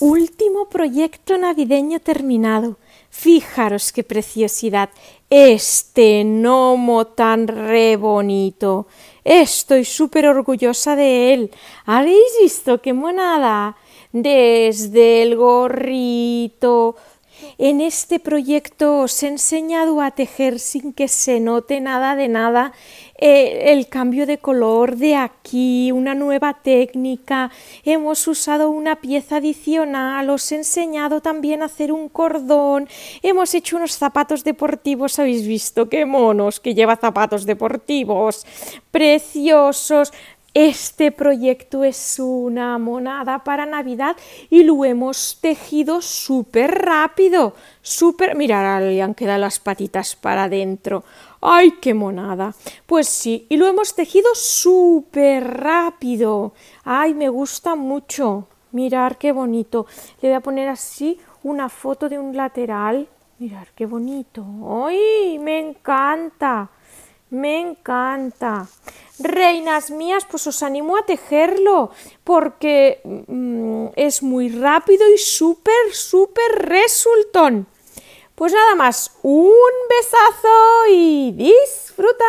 Último proyecto navideño terminado. Fijaros qué preciosidad. Este gnomo tan re bonito. Estoy súper orgullosa de él. ¿Habéis visto qué monada? Desde el gorrito, en este proyecto os he enseñado a tejer sin que se note nada de nada eh, el cambio de color de aquí, una nueva técnica, hemos usado una pieza adicional, os he enseñado también a hacer un cordón, hemos hecho unos zapatos deportivos, habéis visto qué monos que lleva zapatos deportivos, preciosos, este proyecto es una monada para Navidad y lo hemos tejido súper rápido, súper... mirar, le han quedado las patitas para adentro. ¡Ay, qué monada! Pues sí, y lo hemos tejido súper rápido. ¡Ay, me gusta mucho! Mirar qué bonito. Le voy a poner así una foto de un lateral. Mirar qué bonito. ¡Ay, me encanta! Me encanta reinas mías, pues os animo a tejerlo, porque mm, es muy rápido y súper, súper resultón. Pues nada más, un besazo y disfruta.